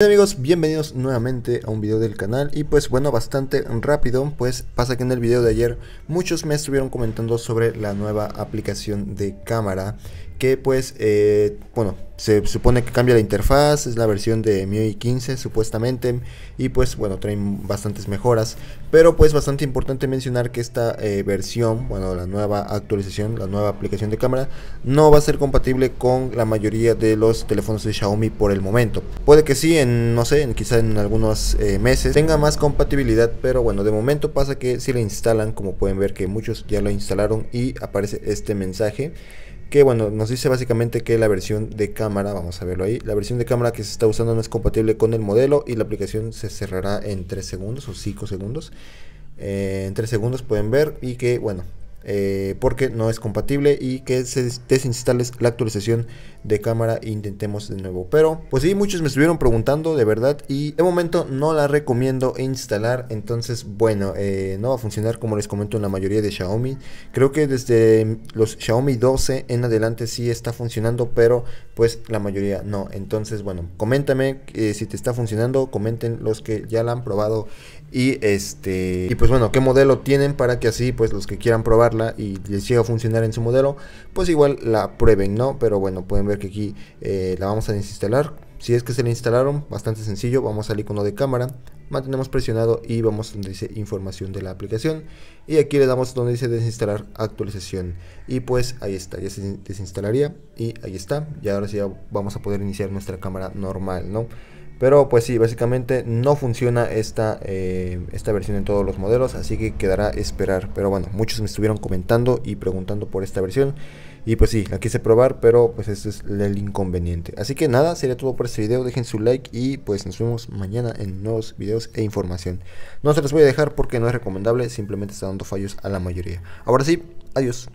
Hola amigos, bienvenidos nuevamente a un video del canal y pues bueno, bastante rápido, pues pasa que en el video de ayer muchos me estuvieron comentando sobre la nueva aplicación de cámara que pues, eh, bueno, se supone que cambia la interfaz, es la versión de MIUI 15 supuestamente y pues bueno, traen bastantes mejoras, pero pues bastante importante mencionar que esta eh, versión, bueno, la nueva actualización, la nueva aplicación de cámara no va a ser compatible con la mayoría de los teléfonos de Xiaomi por el momento. Puede que sí, en no sé, quizá en algunos eh, meses tenga más compatibilidad, pero bueno, de momento pasa que si la instalan, como pueden ver que muchos ya la instalaron y aparece este mensaje que bueno, nos dice básicamente que la versión de cámara, vamos a verlo ahí, la versión de cámara que se está usando no es compatible con el modelo y la aplicación se cerrará en 3 segundos o 5 segundos. Eh, en 3 segundos pueden ver y que bueno, eh, porque no es compatible y que se desinstales la actualización de cámara e intentemos de nuevo. Pero pues sí, muchos me estuvieron preguntando de verdad y de momento no la recomiendo instalar. Entonces bueno, eh, no va a funcionar como les comento en la mayoría de Xiaomi. Creo que desde los Xiaomi 12 en adelante sí está funcionando, pero pues la mayoría no. Entonces bueno, coméntame eh, si te está funcionando, comenten los que ya la han probado y este y pues bueno, qué modelo tienen para que así pues los que quieran probar y les llega a funcionar en su modelo, pues igual la prueben, ¿no? Pero bueno, pueden ver que aquí eh, la vamos a desinstalar. Si es que se la instalaron, bastante sencillo, vamos al icono de cámara, mantenemos presionado y vamos donde dice información de la aplicación y aquí le damos donde dice desinstalar actualización y pues ahí está, ya se desinstalaría y ahí está y ahora sí ya vamos a poder iniciar nuestra cámara normal, ¿no? Pero pues sí, básicamente no funciona esta, eh, esta versión en todos los modelos, así que quedará esperar. Pero bueno, muchos me estuvieron comentando y preguntando por esta versión. Y pues sí, aquí quise probar, pero pues este es el inconveniente. Así que nada, sería todo por este video. Dejen su like y pues nos vemos mañana en nuevos videos e información. No se los voy a dejar porque no es recomendable, simplemente está dando fallos a la mayoría. Ahora sí, adiós.